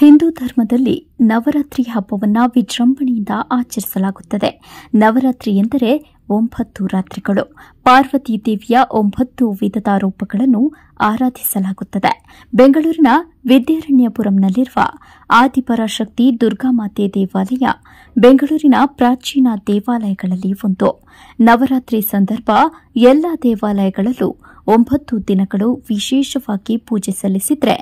ಹಿಂದೂ ಧರ್ಮದಲ್ಲಿ ನವರಾತ್ರಿ ಹಬ್ಬವನ್ನು ವಿಜೃಂಭಣೆಯಿಂದ ಆಚರಿಸಲಾಗುತ್ತದೆ ನವರಾತ್ರಿ ಎಂದರೆ ಒಂಬತ್ತು ರಾತ್ರಿಗಳು ಪಾರ್ವತಿ ದೇವಿಯ ಒಂಬತ್ತು ವಿಧದ ರೂಪಗಳನ್ನು ಆರಾಧಿಸಲಾಗುತ್ತದೆ ಬೆಂಗಳೂರಿನ ವಿದ್ಯಾರಣ್ಯಪುರಂನಲ್ಲಿರುವ ಆದಿಪರಾಶಕ್ತಿ ದುರ್ಗಾಮಾತೆ ದೇವಾಲಯ ಬೆಂಗಳೂರಿನ ಪ್ರಾಚೀನ ದೇವಾಲಯಗಳಲ್ಲಿ ಒಂದು ನವರಾತ್ರಿ ಸಂದರ್ಭ ಎಲ್ಲ ದೇವಾಲಯಗಳಲ್ಲೂ ಒಂಬತ್ತು ದಿನಗಳು ವಿಶೇಷವಾಗಿ ಪೂಜೆ ಸಲ್ಲಿಸಿದ್ರೆ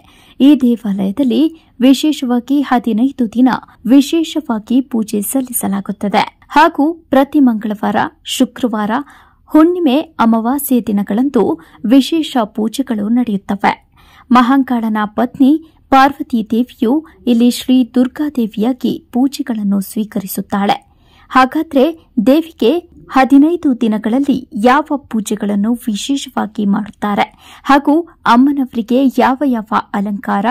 ಈ ದೇವಾಲಯದಲ್ಲಿ ವಿಶೇಷವಾಗಿ ಹದಿನೈದು ದಿನ ವಿಶೇಷವಾಗಿ ಪೂಜೆ ಸಲ್ಲಿಸಲಾಗುತ್ತದೆ ಹಾಗೂ ಪ್ರತಿ ಮಂಗಳವಾರ ಶುಕ್ರವಾರ ಹುಣ್ಣಿಮೆ ಅಮಾವಾಸ್ಯೆ ದಿನಗಳಂದು ವಿಶೇಷ ಪೂಜೆಗಳು ನಡೆಯುತ್ತವೆ ಮಹಾಂಕಾಳನ ಪತ್ನಿ ಪಾರ್ವತಿ ದೇವಿಯು ಇಲ್ಲಿ ಶ್ರೀ ದುರ್ಗಾದೇವಿಯಾಗಿ ಪೂಜೆಗಳನ್ನು ಸ್ವೀಕರಿಸುತ್ತಾಳೆ ಹಾಗಾದರೆ ದೇವಿಗೆ ಹದಿನೈದು ದಿನಗಳಲ್ಲಿ ಯಾವ ಪೂಜೆಗಳನ್ನು ವಿಶೇಷವಾಗಿ ಮಾಡುತ್ತಾರೆ ಹಾಗೂ ಅಮ್ಮನವರಿಗೆ ಯಾವ ಯಾವ ಅಲಂಕಾರ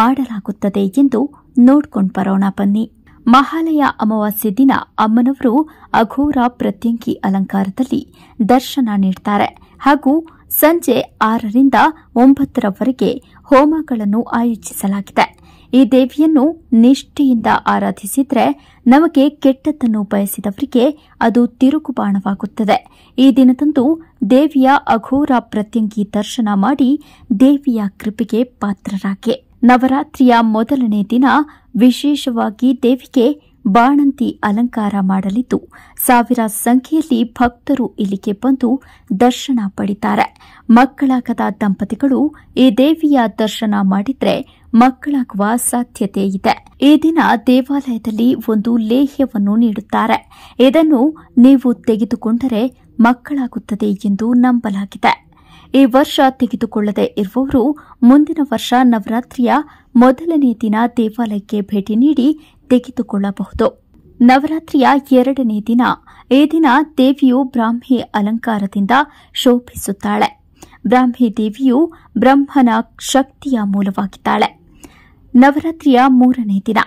ಮಾಡಲಾಗುತ್ತದೆ ಎಂದು ನೋಡಿಕೊಂಡು ಬರೋಣ ಬನ್ನಿ ಮಹಾಲಯ ಅಮಾವಾಸ್ಯೆ ದಿನ ಅಮ್ಮನವರು ಅಘೋರ ಪ್ರತ್ಯಂಗಿ ಅಲಂಕಾರದಲ್ಲಿ ದರ್ಶನ ನೀಡುತ್ತಾರೆ ಹಾಗೂ ಸಂಜೆ ಆರರಿಂದ ಒಂಬತ್ತರವರೆಗೆ ಹೋಮಗಳನ್ನು ಆಯೋಜಿಸಲಾಗಿದೆ ಈ ದೇವಿಯನ್ನು ನಿಷ್ಠೆಯಿಂದ ಆರಾಧಿಸಿದರೆ ನಮಗೆ ಕೆಟ್ಟದ್ದನ್ನು ಬಯಸಿದವರಿಗೆ ಅದು ತಿರುಗುಬಾಣವಾಗುತ್ತದೆ ಈ ದಿನದಂದು ದೇವಿಯ ಅಘೋರ ಪ್ರತ್ಯಂಗಿ ದರ್ಶನ ಮಾಡಿ ದೇವಿಯ ಕೃಪೆಗೆ ಪಾತ್ರರಾಗಿ ನವರಾತ್ರಿಯ ಮೊದಲನೇ ದಿನ ವಿಶೇಷವಾಗಿ ದೇವಿಗೆ ಬಾಣಂತಿ ಅಲಂಕಾರ ಮಾಡಲಿದ್ದು ಸಾವಿರ ಸಂಖ್ಯೆಯಲ್ಲಿ ಭಕ್ತರು ಇಲ್ಲಿಗೆ ಬಂದು ದರ್ಶನ ಪಡಿತಾರೆ ಮಕ್ಕಳಾಗದ ದಂಪತಿಗಳು ಈ ದೇವಿಯ ದರ್ಶನ ಮಾಡಿದ್ರೆ ಮಕ್ಕಳಾಗುವ ಸಾಧ್ಯತೆ ಇದೆ ಈ ದಿನ ದೇವಾಲಯದಲ್ಲಿ ಒಂದು ಲೇಹ್ಯವನ್ನು ನೀಡುತ್ತಾರೆ ಇದನ್ನು ನೀವು ತೆಗೆದುಕೊಂಡರೆ ಮಕ್ಕಳಾಗುತ್ತದೆ ಎಂದು ನಂಬಲಾಗಿದೆ ಈ ವರ್ಷ ತೆಗೆದುಕೊಳ್ಳದೆ ಇರುವವರು ಮುಂದಿನ ವರ್ಷ ನವರಾತ್ರಿಯ ಮೊದಲನೇ ದಿನ ದೇವಾಲಯಕ್ಕೆ ಭೇಟಿ ನೀಡಿ ತೆಗೆದುಕೊಳ್ಳಬಹುದು ನವರಾತ್ರಿಯ ಎರಡನೇ ದಿನ ಈ ದಿನ ದೇವಿಯು ಬ್ರಾಹ್ಮಿ ಅಲಂಕಾರದಿಂದ ಶೋಭಿಸುತ್ತಾಳೆ ಬ್ರಾಹ್ಮಿ ದೇವಿಯು ಬ್ರಹ್ಮನ ಶಕ್ತಿಯ ಮೂಲವಾಗಿದ್ದಾಳೆ ನವರಾತ್ರಿಯ ಮೂರನೇ ದಿನ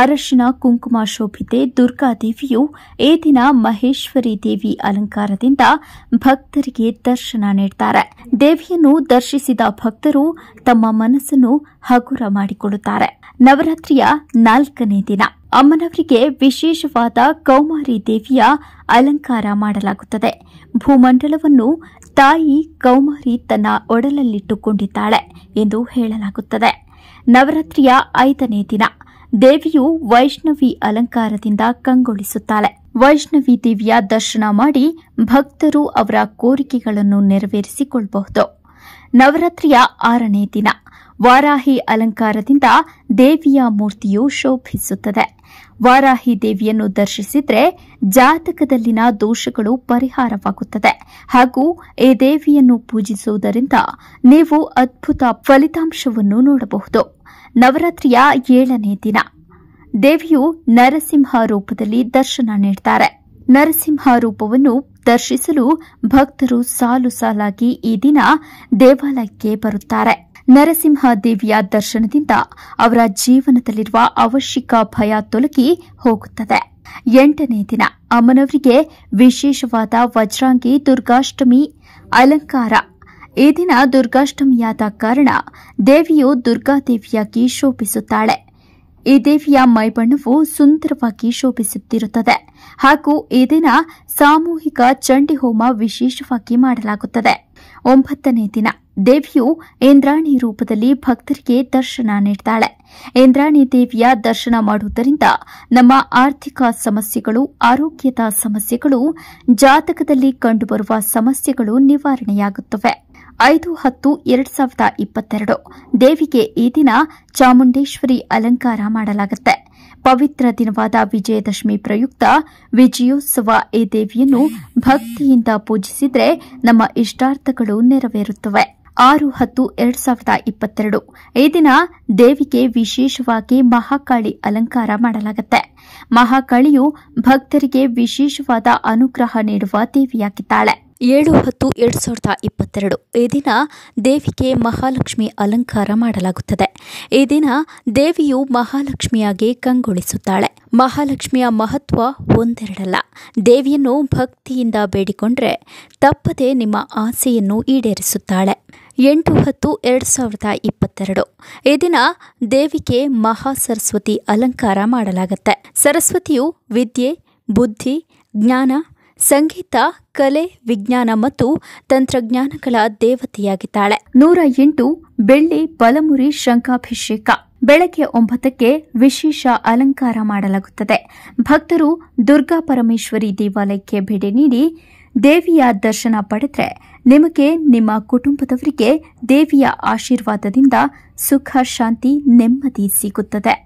ಅರಶಿನ ಕುಂಕುಮ ಶೋಭಿತೆ ದುರ್ಗಾದೇವಿಯು ಈ ದಿನ ಮಹೇಶ್ವರಿ ದೇವಿ ಅಲಂಕಾರದಿಂದ ಭಕ್ತರಿಗೆ ದರ್ಶನ ನೀಡುತ್ತಾರೆ ದೇವಿಯನ್ನು ದರ್ಶಿಸಿದ ಭಕ್ತರು ತಮ್ಮ ಮನಸ್ಸನ್ನು ಹಗುರ ಮಾಡಿಕೊಳ್ಳುತ್ತಾರೆ ನವರಾತ್ರಿಯ ನಾಲ್ಕನೇ ದಿನ ಅಮ್ಮನವರಿಗೆ ವಿಶೇಷವಾದ ಕೌಮಾರಿ ದೇವಿಯ ಅಲಂಕಾರ ಮಾಡಲಾಗುತ್ತದೆ ಭೂಮಂಡಲವನ್ನು ತಾಯಿ ಕೌಮಾರಿ ತನ್ನ ಒಡಲಲ್ಲಿಟ್ಟುಕೊಂಡಿದ್ದಾಳೆ ಎಂದು ಹೇಳಲಾಗುತ್ತದೆ ನವರಾತ್ರಿಯ ಐದನೇ ದಿನ ದೇವಿಯು ವೈಷ್ಣವಿ ಅಲಂಕಾರದಿಂದ ಕಂಗೊಳಿಸುತ್ತಾಳೆ ವೈಷ್ಣವಿ ದೇವಿಯ ದರ್ಶನ ಮಾಡಿ ಭಕ್ತರು ಅವರ ಕೋರಿಕೆಗಳನ್ನು ನೆರವೇರಿಸಿಕೊಳ್ಳಬಹುದು ನವರಾತ್ರಿಯ ಆರನೇ ದಿನ ವಾರಾಹಿ ಅಲಂಕಾರದಿಂದ ದೇವಿಯ ಮೂರ್ತಿಯು ಶೋಭಿಸುತ್ತದೆ ವಾರಾಹಿ ದೇವಿಯನ್ನು ದರ್ಶಿಸಿದರೆ ಜಾತಕದಲ್ಲಿನ ದೋಷಗಳು ಪರಿಹಾರವಾಗುತ್ತದೆ ಹಾಗೂ ಈ ದೇವಿಯನ್ನು ಪೂಜಿಸುವುದರಿಂದ ನೀವು ಅದ್ಭುತ ಫಲಿತಾಂಶವನ್ನು ನೋಡಬಹುದು ನವರಾತ್ರಿಯ ಏಳನೇ ದಿನ ದೇವಿಯು ನರಸಿಂಹ ರೂಪದಲ್ಲಿ ದರ್ಶನ ನೀಡುತ್ತಾರೆ ನರಸಿಂಹ ರೂಪವನ್ನು ದರ್ಶಿಸಲು ಭಕ್ತರು ಸಾಲು ಸಾಲಾಗಿ ಈ ದಿನ ದೇವಾಲಯಕ್ಕೆ ಬರುತ್ತಾರೆ ನರಸಿಂಹ ದೇವಿಯ ದರ್ಶನದಿಂದ ಅವರ ಜೀವನದಲ್ಲಿರುವ ಅವಶ್ಯಕ ಭಯ ತೊಲಗಿ ಹೋಗುತ್ತದೆ ಎಂಟನೇ ದಿನ ಅಮ್ಮನವರಿಗೆ ವಿಶೇಷವಾದ ವಜ್ರಾಂಗಿ ದುರ್ಗಾಷ್ಟಮಿ ಅಲಂಕಾರ ಈ ದಿನ ದುರ್ಗಾಷ್ಟಮಿಯಾದ ಕಾರಣ ದೇವಿಯು ದುರ್ಗಾದೇವಿಯಾಗಿ ಶೋಭಿಸುತ್ತಾಳೆ ಈ ದೇವಿಯ ಮೈಬಣ್ಣವು ಸುಂದರವಾಗಿ ಶೋಭಿಸುತ್ತಿರುತ್ತದೆ ಹಾಗೂ ಈ ದಿನ ಸಾಮೂಹಿಕ ಚಂಡಿ ಹೋಮ ವಿಶೇಷವಾಗಿ ಮಾಡಲಾಗುತ್ತದೆ ಒಂಬತ್ತನೇ ದಿನ ದೇವಿಯು ಇಂದ್ರಾಣಿ ರೂಪದಲ್ಲಿ ಭಕ್ತರಿಗೆ ದರ್ಶನ ನೀಡುತ್ತಾಳೆ ಇಂದ್ರಾಣಿ ದೇವಿಯ ದರ್ಶನ ಮಾಡುವುದರಿಂದ ನಮ್ಮ ಆರ್ಥಿಕ ಸಮಸ್ಯೆಗಳು ಆರೋಗ್ಯದ ಸಮಸ್ಯೆಗಳು ಜಾತಕದಲ್ಲಿ ಕಂಡುಬರುವ ಸಮಸ್ಯೆಗಳು ನಿವಾರಣೆಯಾಗುತ್ತವೆ ಐದು ಹತ್ತು ಎರಡು ಸಾವಿರದ ಇಪ್ಪತ್ತೆರಡು ದೇವಿಗೆ ಈ ದಿನ ಚಾಮುಂಡೇಶ್ವರಿ ಅಲಂಕಾರ ಮಾಡಲಾಗುತ್ತೆ ಪವಿತ್ರ ದಿನವಾದ ವಿಜಯದಶಮಿ ಪ್ರಯುಕ್ತ ವಿಜಯೋತ್ಸವ ಈ ದೇವಿಯನ್ನು ಭಕ್ತಿಯಿಂದ ಪೂಜಿಸಿದರೆ ನಮ್ಮ ಇಷ್ಟಾರ್ಥಗಳು ನೆರವೇರುತ್ತವೆ ಆರು ಹತ್ತು ಎರಡ್ ಸಾವಿರದ ಇಪ್ಪತ್ತೆರಡು ಈ ದಿನ ದೇವಿಗೆ ವಿಶೇಷವಾಗಿ ಮಹಾಕಾಳಿ ಅಲಂಕಾರ ಮಾಡಲಾಗುತ್ತೆ ಮಹಾಕಾಳಿಯು ಭಕ್ತರಿಗೆ ವಿಶೇಷವಾದ ಅನುಗ್ರಹ ನೀಡುವ ದೇವಿಯಾಗಿದ್ದಾಳೆ ಏಳು ಹತ್ತು ಎರಡು ಸಾವಿರದ ಇಪ್ಪತ್ತೆರಡು ಈ ದಿನ ದೇವಿಗೆ ಮಹಾಲಕ್ಷ್ಮಿ ಅಲಂಕಾರ ಮಾಡಲಾಗುತ್ತದೆ ಈ ದಿನ ದೇವಿಯು ಮಹಾಲಕ್ಷ್ಮಿಯಾಗಿ ಕಂಗೊಳಿಸುತ್ತಾಳೆ ಮಹಾಲಕ್ಷ್ಮಿಯ ಮಹತ್ವ ಒಂದೆರಡಲ್ಲ ದೇವಿಯನ್ನು ಭಕ್ತಿಯಿಂದ ಬೇಡಿಕೊಂಡ್ರೆ ತಪ್ಪದೆ ನಿಮ್ಮ ಆಸೆಯನ್ನು ಈಡೇರಿಸುತ್ತಾಳೆ ಎಂಟು ಹತ್ತು ಎರಡು ಸಾವಿರದ ಇಪ್ಪತ್ತೆರಡು ಈ ದಿನ ದೇವಿಗೆ ಮಹಾ ಸರಸ್ವತಿ ಅಲಂಕಾರ ಮಾಡಲಾಗುತ್ತೆ ಸರಸ್ವತಿಯು ವಿದ್ಯೆ ಬುದ್ಧಿ ಜ್ಞಾನ ಸಂಗೀತ ಕಲೆ ವಿಜ್ಞಾನ ಮತ್ತು ತಂತ್ರಜ್ಞಾನಗಳ ದೇವತೆಯಾಗಿದ್ದಾಳೆ ನೂರ ಎಂಟು ಬೆಳ್ಳಿ ಬಲಮುರಿ ಶಂಖಾಭಿಷೇಕ ಬೆಳಗ್ಗೆ ಒಂಬತ್ತಕ್ಕೆ ವಿಶೇಷ ಅಲಂಕಾರ ಮಾಡಲಾಗುತ್ತದೆ ಭಕ್ತರು ದುರ್ಗಾ ಪರಮೇಶ್ವರಿ ದೇವಾಲಯಕ್ಕೆ ಭೇಟಿ ನೀಡಿ ದೇವಿಯ ದರ್ಶನ ಪಡೆದರೆ ನಿಮಗೆ ನಿಮ್ಮ ಕುಟುಂಬದವರಿಗೆ ದೇವಿಯ ಆಶೀರ್ವಾದದಿಂದ ಸುಖ ಶಾಂತಿ ನೆಮ್ಮದಿ ಸಿಗುತ್ತದೆ